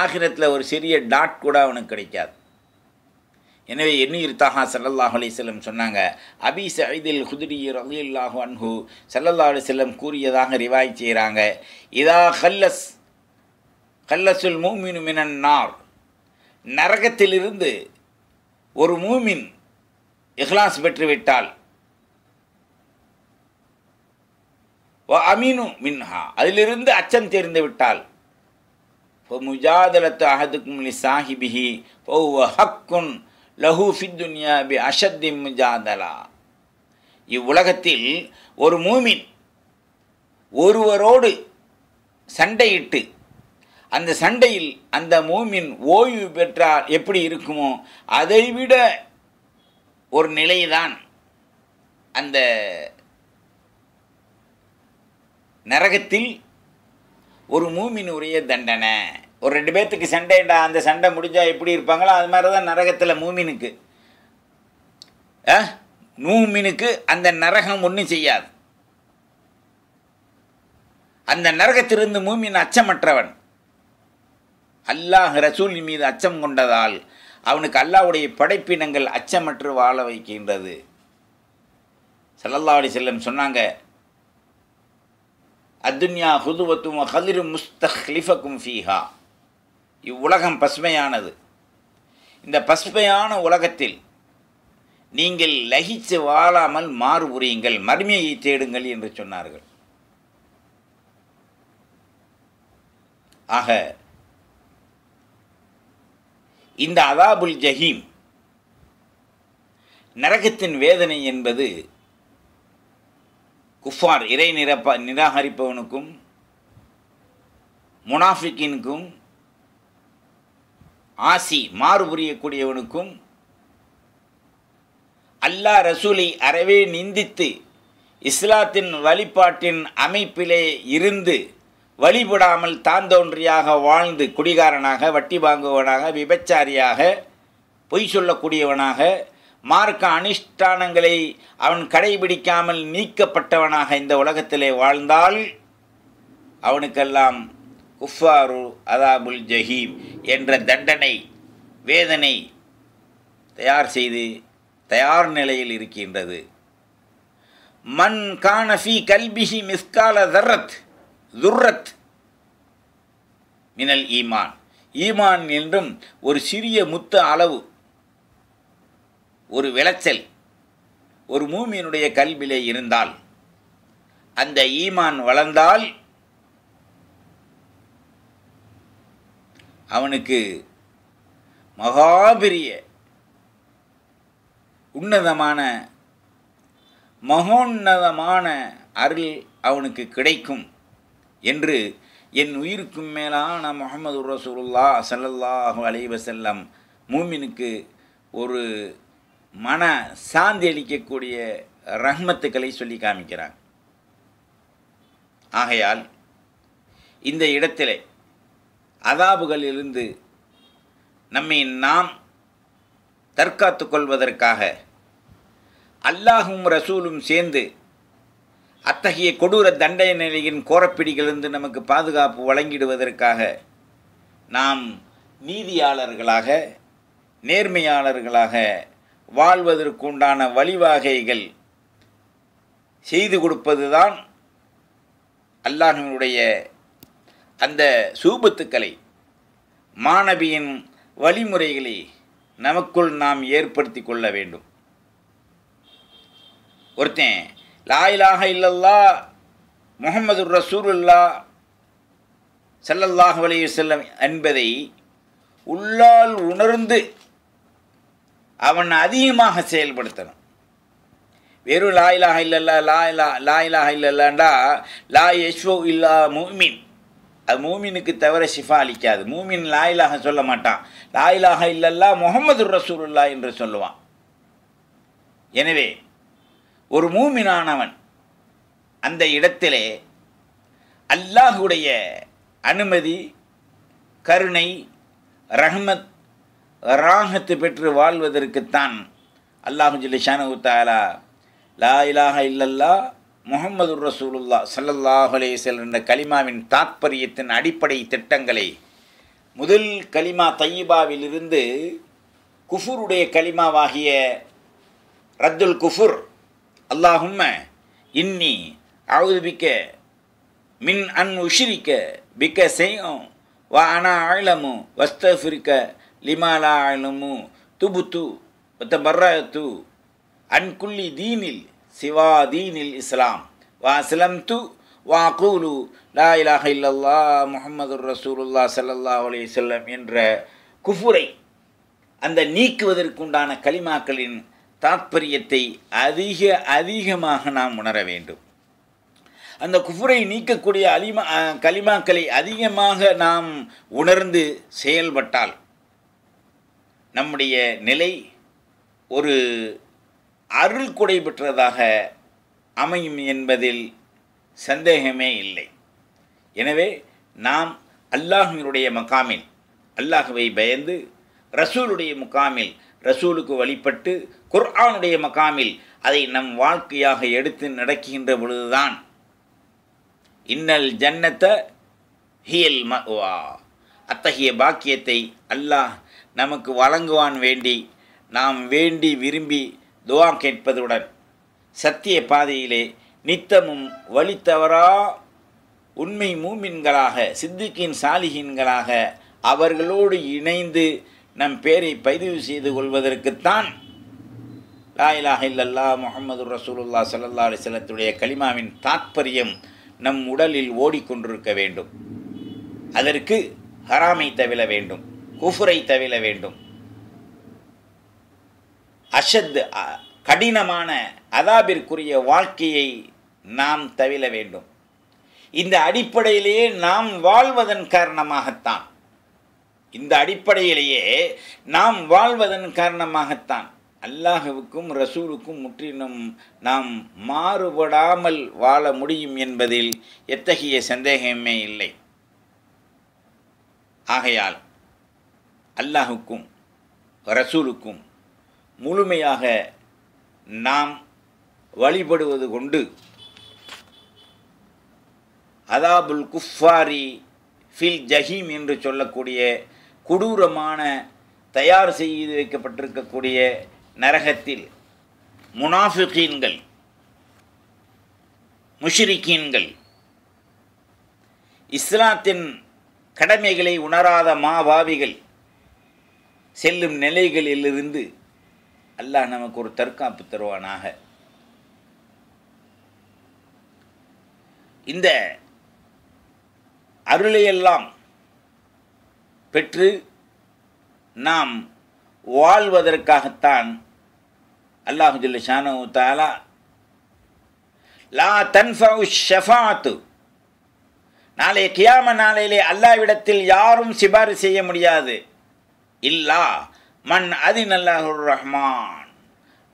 ஆகிரத்தில் ஒரு சிறிய டாட் கூட அவனுக்கு கிடைக்காது எனவே எண்ணீர்த்தாகா சல்லல்லாஹ் செல்லம் சொன்னாங்க அபி சயிதில் ஹுதுரி ரலியுல்லாஹு அன்ஹு சல்லல்லா செல்லம் கூறியதாக ரிவாய் செய்கிறாங்க இதா ஹல்லஸ் ஹல்லசுல் மூமின் மினன் நார் நரகத்திலிருந்து ஒரு மூமின் இஹ்லாஸ் பெற்றுவிட்டால் அமீனு மின்ஹா அதிலிருந்து அச்சம் தெரிந்து விட்டால் இப்போ முஜாதலத்து அகதுக்கும் சாஹிபிஹி ஹக்குன் லஹு ஃபித்துன்யா பி அஷத்தி முஜாதலா இவ்வுலகத்தில் ஒரு மூமின் ஒருவரோடு சண்டையிட்டு அந்த சண்டையில் அந்த மூமின் ஓய்வு பெற்றால் எப்படி இருக்குமோ அதைவிட ஒரு நிலைதான் அந்த நரகத்தில் ஒரு மூமினுடைய தண்டனை ஒரு ரெண்டு பேர்த்துக்கு சண்டைண்டா அந்த சண்டை முடிஞ்சால் எப்படி இருப்பாங்களோ அது மாதிரி தான் நரகத்தில் மூமினுக்கு மூமினுக்கு அந்த நரகம் ஒன்றும் செய்யாது அந்த நரகத்திலிருந்து மூமின் அச்சமற்றவன் அல்லாஹ் ரசூல் மீது அச்சம் கொண்டதால் அவனுக்கு அல்லாவுடைய படைப்பினங்கள் அச்சமற்று வாழ வைக்கின்றது சல்லல்லா அலி செல்லம் சொன்னாங்க அத்துன்யா ஹுதுவத்தும் ஹதிரும் முஸ்தஹ்லிஃபக்கும் ஃபீஹா இவ்வுலகம் பசுமையானது இந்த பசுமையான உலகத்தில் நீங்கள் லகிச்சு வாழாமல் புரியுங்கள் மறுமையை தேடுங்கள் என்று சொன்னார்கள் ஆக இந்த அதாபுல் ஜஹீம் நரகத்தின் வேதனை என்பது குஃபார் இறை நிரப்ப நிராகரிப்பவனுக்கும் முனாஃபிக்கினுக்கும் ஆசி மாறு புரியக்கூடியவனுக்கும் அல்லா ரசூலை அறவே நிந்தித்து இஸ்லாத்தின் வழிபாட்டின் அமைப்பிலே இருந்து வழிபடாமல் தாந்தோன்றியாக வாழ்ந்து குடிகாரனாக வட்டி வாங்குவனாக விபச்சாரியாக பொய் சொல்லக்கூடியவனாக மார்க்க அனுஷ்டானங்களை அவன் கடைபிடிக்காமல் நீக்கப்பட்டவனாக இந்த உலகத்திலே வாழ்ந்தால் அவனுக்கெல்லாம் குஃபாரு அதாபுல் ஜஹீம் என்ற தண்டனை வேதனை தயார் செய்து தயார் நிலையில் இருக்கின்றது மன் கானஃபி கல்பிஹி மிஸ்கால தர்ரத் துர்ரத் மினல் ஈமான் ஈமான் என்றும் ஒரு சிறிய முத்த அளவு ஒரு விளைச்சல் ஒரு மூமியினுடைய கல்விலே இருந்தால் அந்த ஈமான் வளர்ந்தால் அவனுக்கு மகாபெரிய உன்னதமான மகோன்னதமான அருள் அவனுக்கு கிடைக்கும் என்று என் உயிருக்கும் மேலான முகமது ரசூலுல்லா சல்லல்லாஹு செல்லம் மூமினுக்கு ஒரு மன சாந்தி அளிக்கக்கூடிய ரஹ்மத்துக்களை சொல்லி காமிக்கிறான் ஆகையால் இந்த இடத்திலே அதாபுகளிலிருந்து நம்மை நாம் தற்காத்து கொள்வதற்காக அல்லாஹும் ரசூலும் சேர்ந்து அத்தகைய கொடூர தண்டைய நிலையின் கோரப்பிடிகளிலிருந்து நமக்கு பாதுகாப்பு வழங்கிடுவதற்காக நாம் நீதியாளர்களாக நேர்மையாளர்களாக வாழ்வதற்குண்டான வழிவாகைகள் செய்து கொடுப்பதுதான் அல்லாஹினுடைய அந்த சூபத்துக்களை மாணவியின் வழிமுறைகளை நமக்குள் நாம் ஏற்படுத்தி கொள்ள வேண்டும் ஒருத்தன் லாயிலாக இல்லல்லா முகமது ரசூலுல்லா செல்லல்லாஹ் வலைய செல்லம் என்பதை உள்ளால் உணர்ந்து அவன் அதிகமாக செயல்படுத்தணும் வெறும் லாயிலாக இல்லல்லா லாயிலா லாயிலாக இல்லல்லாண்டா லா யஷ்வோ இல்லா முஹ்மின் அது மூமினுக்கு தவிர ஷிஃபா அளிக்காது மூமின் லாயிலாக சொல்ல மாட்டான் லாயிலாக இல்லல்லா முகமது ரசூலுல்லா என்று சொல்லுவான் எனவே ஒரு மூமினானவன் அந்த இடத்திலே அல்லாஹுடைய அனுமதி கருணை ரஹ்மத் ராகத்து பெற்று வாழ்வதற்குத்தான் அல்லாஹு ஜிலிஷானு தாலா லா இல்லல்லா முகமது ரசூலுல்லா சல்லல்லாஹலே அலேசல் என்ற கலிமாவின் தாத்பரியத்தின் அடிப்படை திட்டங்களை முதல் கலிமா தையிபாவிலிருந்து குஃபுருடைய கலிமாவாகிய ரத்துல் குஃபுர் அல்லாஹும்ம இன்னி அவுதுபிக்க மின் அன் உஷிரிக்க பிக்க செய்யும் வா அனா ஆழமு வஸ்தஃபிரிக்க லிமாலா ஆழமு துபுத்து ஒத்த பர்ராத்து அன்குள்ளி தீனில் சிவா இஸ்லாம் வா சிலம் து வா கூலு லா இலாஹ இல்லல்லா முகமது ரசூலுல்லா சல்லல்லா அலி செல்லம் என்ற குஃபுரை அந்த நீக்குவதற்குண்டான கலிமாக்களின் தாத்பரியத்தை அதிக அதிகமாக நாம் உணர வேண்டும் அந்த குஃபுரை நீக்கக்கூடிய அலிமா கலிமாக்களை அதிகமாக நாம் உணர்ந்து செயல்பட்டால் நம்முடைய நிலை ஒரு அருள் குடை பெற்றதாக அமையும் என்பதில் சந்தேகமே இல்லை எனவே நாம் அல்லாஹினுடைய மகாமில் அல்லாஹுவை பயந்து ரசூலுடைய முகாமில் ரசூலுக்கு வழிபட்டு குர்ஆனுடைய மகாமில் அதை நம் வாழ்க்கையாக எடுத்து நடக்கின்ற பொழுதுதான் இன்னல் ஜன்னத்தை ஹியல் மகுவா அத்தகைய பாக்கியத்தை அல்லாஹ் நமக்கு வழங்குவான் வேண்டி நாம் வேண்டி விரும்பி துவா கேட்பதுடன் சத்திய பாதையிலே நித்தமும் வழி தவறா உண்மை மூமின்களாக சித்திக்கின் சாலிகின்களாக அவர்களோடு இணைந்து நம் பேரை பதிவு செய்து கொள்வதற்குத்தான் லாயிலாக இல்லல்லா முகமது ரசூலுல்லா சல்லா அலிசல்லத்துடைய கலிமாவின் தாற்பயம் நம் உடலில் ஓடிக்கொண்டிருக்க வேண்டும் அதற்கு ஹராமை தவிர வேண்டும் குஃபுரை தவிர வேண்டும் அஷத் கடினமான அதாபிற்குரிய வாழ்க்கையை நாம் தவிர வேண்டும் இந்த அடிப்படையிலேயே நாம் வாழ்வதன் காரணமாகத்தான் இந்த அடிப்படையிலேயே நாம் வாழ்வதன் காரணமாகத்தான் அல்லாஹுவுக்கும் ரசூலுக்கும் முற்றிலும் நாம் மாறுபடாமல் வாழ முடியும் என்பதில் எத்தகைய சந்தேகமே இல்லை ஆகையால் அல்லாஹுக்கும் ரசூலுக்கும் முழுமையாக நாம் வழிபடுவது கொண்டு அதாபுல் குஃபாரி ஃபில் ஜஹீம் என்று சொல்லக்கூடிய கொடூரமான தயார் செய்து வைக்கப்பட்டிருக்கக்கூடிய நரகத்தில் முனாஃபிகீன்கள் முஷிரிகீன்கள் இஸ்லாத்தின் கடமைகளை உணராத மாபாவிகள் செல்லும் நிலைகளிலிருந்து அல்லாஹ் நமக்கு ஒரு தற்காப்பு தருவானாக இந்த அருளையெல்லாம் பெற்று நாம் வாழ்வதற்காகத்தான் அல்லாஹுல்ல ஷானு தாலா லா தன்ஃபவு ஷஃபாத்து நாளைய கியாம நாளையிலே அல்லாவிடத்தில் யாரும் சிபாரிசு செய்ய முடியாது இல்லா மண் அதினல்லாஹுர் ரஹ்மான்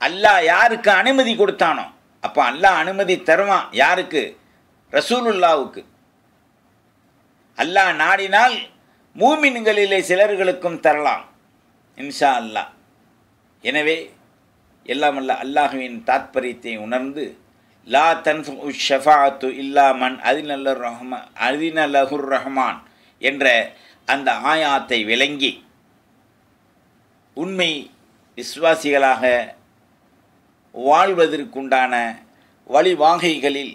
அல்லாஹ் யாருக்கு அனுமதி கொடுத்தானோ அப்போ அல்லாஹ் அனுமதி தருவான் யாருக்கு ரசூலுல்லாவுக்கு அல்லாஹ் நாடினால் மூமின்களிலே சிலர்களுக்கும் தரலாம் இன்ஷா அல்லாஹ் எனவே எல்லாம் அல்ல அல்லாஹுவின் தாத்பரியத்தை உணர்ந்து லா தன்ஃபு ஷஃபாத்து இல்லா மன் அதினல்ல ரஹ்மான் அதினலஹுர் ரஹ்மான் என்ற அந்த ஆயாத்தை விளங்கி உண்மை விஸ்வாசிகளாக வாழ்வதற்குண்டான வழிவாகைகளில்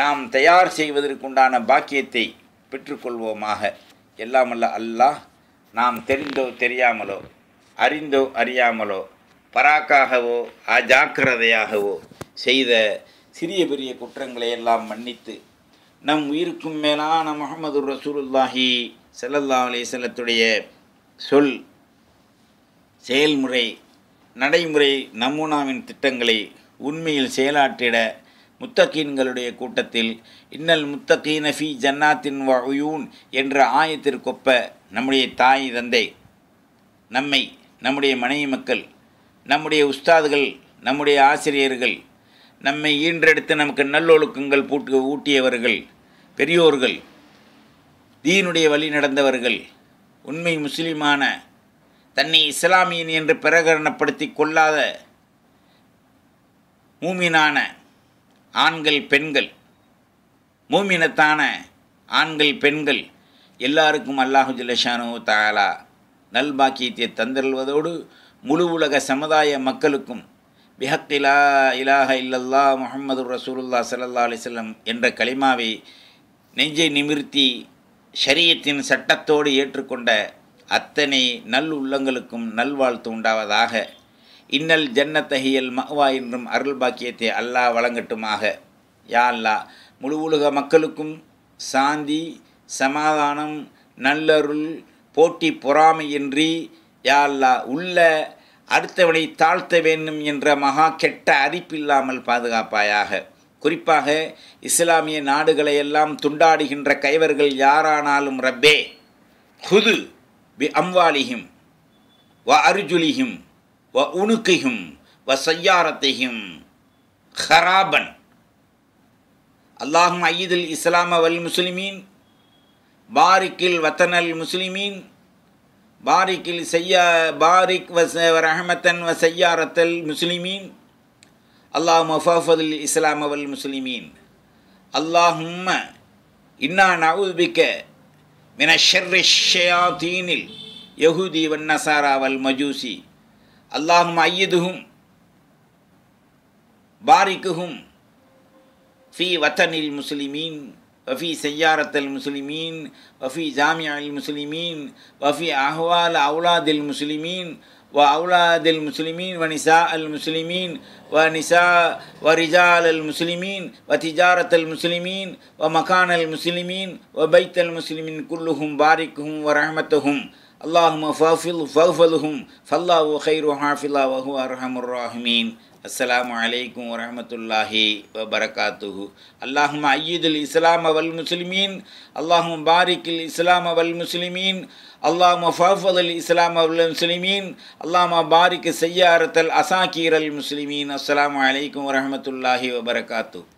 நாம் தயார் செய்வதற்குண்டான பாக்கியத்தை பெற்றுக்கொள்வோமாக எல்லாமல்ல அல்லாஹ் நாம் தெரிந்தோ தெரியாமலோ அறிந்தோ அறியாமலோ பராக்காகவோ அஜாக்கிரதையாகவோ செய்த சிறிய பெரிய குற்றங்களை எல்லாம் மன்னித்து நம் உயிருக்கும் மேலான முகமது ரசூலுல்லாஹி செல்லல்லா அலி செல்லத்துடைய சொல் செயல்முறை நடைமுறை நமூனாவின் திட்டங்களை உண்மையில் செயலாற்றிட முத்தகீன்களுடைய கூட்டத்தில் இன்னல் முத்தகீன ஃபி ஜன்னாத்தின் வாயூன் என்ற ஆயத்திற்கொப்ப நம்முடைய தாய் தந்தை நம்மை நம்முடைய மனைவி மக்கள் நம்முடைய உஸ்தாதுகள் நம்முடைய ஆசிரியர்கள் நம்மை ஈன்றெடுத்து நமக்கு நல்லொழுக்கங்கள் பூட்டு ஊட்டியவர்கள் பெரியோர்கள் தீனுடைய வழி நடந்தவர்கள் உண்மை முஸ்லீமான தன்னை இஸ்லாமியன் என்று பிரகடனப்படுத்தி கொள்ளாத மூமினான ஆண்கள் பெண்கள் மூமினத்தான ஆண்கள் பெண்கள் எல்லாருக்கும் அல்லாஹு ஜிலஷானு தாலா நல்பாக்கியத்தை தந்திருவதோடு முழு உலக சமுதாய மக்களுக்கும் பிஹக்கிலா இலாஹ இல்லல்லா முஹம்மது ரசூலுல்லா சல்லா அலிசல்லம் என்ற களிமாவை நெஞ்சை நிமிர்த்தி ஷரியத்தின் சட்டத்தோடு ஏற்றுக்கொண்ட அத்தனை நல் உள்ளங்களுக்கும் நல்வாழ்த்து உண்டாவதாக இன்னல் ஜன்னத்தகியல் மகுவா என்றும் அருள் பாக்கியத்தை அல்லாஹ் வழங்கட்டுமாக யா அல்லா முழு உலக மக்களுக்கும் சாந்தி சமாதானம் நல்லருள் போட்டி பொறாமையின்றி யா அல்லா உள்ள அடுத்தவனை தாழ்த்த வேண்டும் என்ற மகா கெட்ட அரிப்பில்லாமல் பாதுகாப்பாயாக குறிப்பாக இஸ்லாமிய நாடுகளையெல்லாம் துண்டாடுகின்ற கைவர்கள் யாரானாலும் ரப்பே குது பி அம்வாலிஹிம் வ அர்ஜுலிஹிம் வ உணுக்கிஹிம் வ சையாரத்தையும் ஹராபன் அல்லாஹும் ஐயதில் இஸ்லாம வல் முஸ்லிமீன் பாரிக்கில் வத்தனல் முஸ்லிமீன் பாரிக்கில் செய்யா பாரிக் ரஹமத்தன் வ செய்யாரத்தல் முஸ்லிமீன் அல்லாஹ் முஃபாஃபதுல் இஸ்லாம வல் முஸ்லிமீன் அல்லாஹும் இன்னா நவுபிக்க من الشر الشياطين اليهودي والنصارى والمجوسي اللهم أيدهم باركهم في وطن المسلمين وفي سيارة المسلمين وفي جامع المسلمين وفي أحوال أولاد المسلمين وأولاد المسلمين ونساء المسلمين ونساء ورجال المسلمين وتجارة المسلمين ومكان المسلمين وبيت المسلمين كلهم باركهم ورحمتهم اللهم فافل فافلهم فالله خير حافظا وهو أرحم الراحمين السلام عليكم ورحمة الله وبركاته اللهم أيد الإسلام والمسلمين اللهم بارك الإسلام والمسلمين اللهم فافض الإسلام والمسلمين اللهم بارك سيارة الأساكير المسلمين السلام عليكم ورحمة الله وبركاته